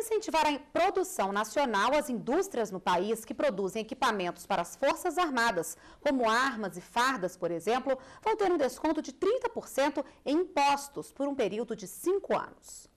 incentivar a produção nacional, as indústrias no país que produzem equipamentos para as Forças Armadas, como armas e fardas, por exemplo, vão ter um desconto de 30% em impostos por um período de cinco anos.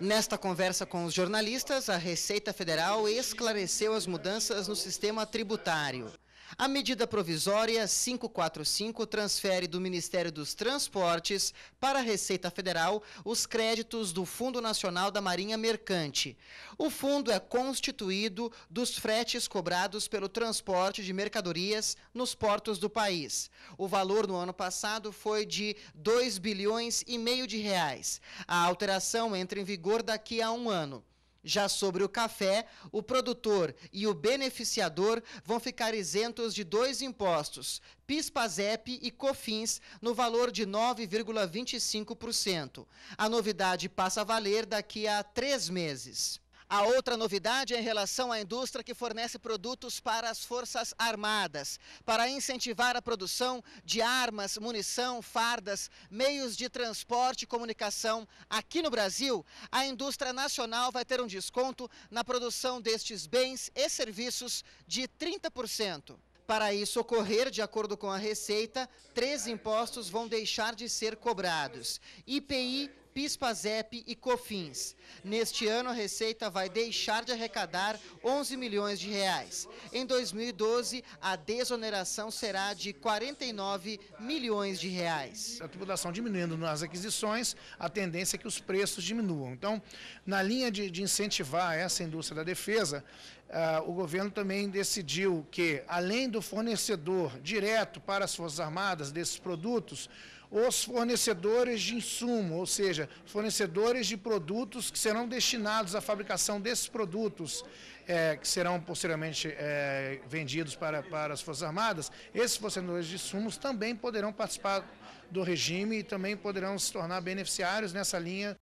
Nesta conversa com os jornalistas, a Receita Federal esclareceu as mudanças no sistema tributário. A medida provisória 545 transfere do Ministério dos Transportes para a Receita Federal os créditos do Fundo Nacional da Marinha Mercante. O fundo é constituído dos fretes cobrados pelo transporte de mercadorias nos portos do país. O valor no ano passado foi de 2 bilhões e meio de reais. A alteração entra em vigor daqui a um ano. Já sobre o café, o produtor e o beneficiador vão ficar isentos de dois impostos, PIS/PASEP e COFINS, no valor de 9,25%. A novidade passa a valer daqui a três meses. A outra novidade é em relação à indústria que fornece produtos para as Forças Armadas, para incentivar a produção de armas, munição, fardas, meios de transporte e comunicação. Aqui no Brasil, a indústria nacional vai ter um desconto na produção destes bens e serviços de 30%. Para isso ocorrer, de acordo com a Receita, três impostos vão deixar de ser cobrados: IPI, PISPAZEP e COFINS. Neste ano, a Receita vai deixar de arrecadar 11 milhões de reais. Em 2012, a desoneração será de 49 milhões de reais. A tributação diminuindo nas aquisições, a tendência é que os preços diminuam. Então, na linha de, de incentivar essa indústria da defesa, Uh, o governo também decidiu que, além do fornecedor direto para as Forças Armadas desses produtos, os fornecedores de insumo, ou seja, fornecedores de produtos que serão destinados à fabricação desses produtos, é, que serão posteriormente é, vendidos para, para as Forças Armadas, esses fornecedores de insumos também poderão participar do regime e também poderão se tornar beneficiários nessa linha.